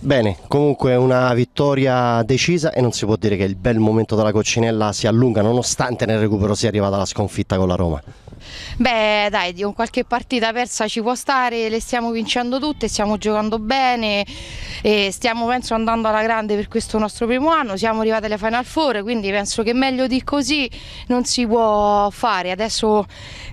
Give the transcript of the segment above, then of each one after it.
Bene, comunque una vittoria decisa e non si può dire che il bel momento della Coccinella si allunga nonostante nel recupero sia arrivata la sconfitta con la Roma. Beh dai, un qualche partita persa ci può stare, le stiamo vincendo tutte, stiamo giocando bene, stiamo penso andando alla grande per questo nostro primo anno, siamo arrivati alle Final Four, quindi penso che meglio di così non si può fare. Adesso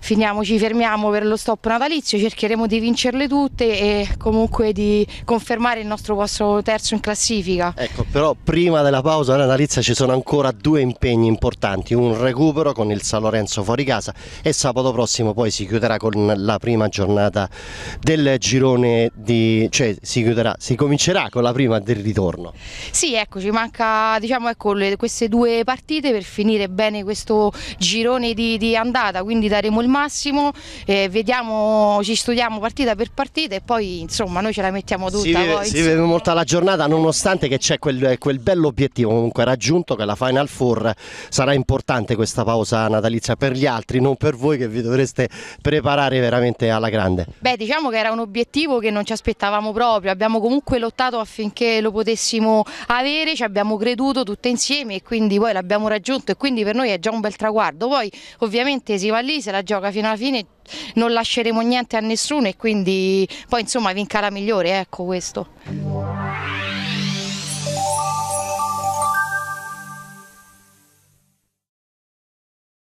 finiamo, ci fermiamo per lo stop natalizio, cercheremo di vincerle tutte e comunque di confermare il nostro posto terzo in classifica. Ecco, però prima della pausa natalizia ci sono ancora due impegni importanti, un recupero con il San Lorenzo fuori casa e sabato sabato prossimo poi si chiuderà con la prima giornata del girone di cioè si chiuderà si comincerà con la prima del ritorno sì ecco ci manca diciamo ecco le, queste due partite per finire bene questo girone di, di andata quindi daremo il massimo eh, vediamo ci studiamo partita per partita e poi insomma noi ce la mettiamo tutta si vive, poi, si vive molta la giornata nonostante che c'è quel, quel bello obiettivo comunque raggiunto che la Final Four sarà importante questa pausa natalizia per gli altri non per voi che che vi dovreste preparare veramente alla grande? Beh diciamo che era un obiettivo che non ci aspettavamo proprio, abbiamo comunque lottato affinché lo potessimo avere, ci abbiamo creduto tutte insieme e quindi poi l'abbiamo raggiunto e quindi per noi è già un bel traguardo, poi ovviamente si va lì, se la gioca fino alla fine non lasceremo niente a nessuno e quindi poi insomma vinca la migliore, ecco questo.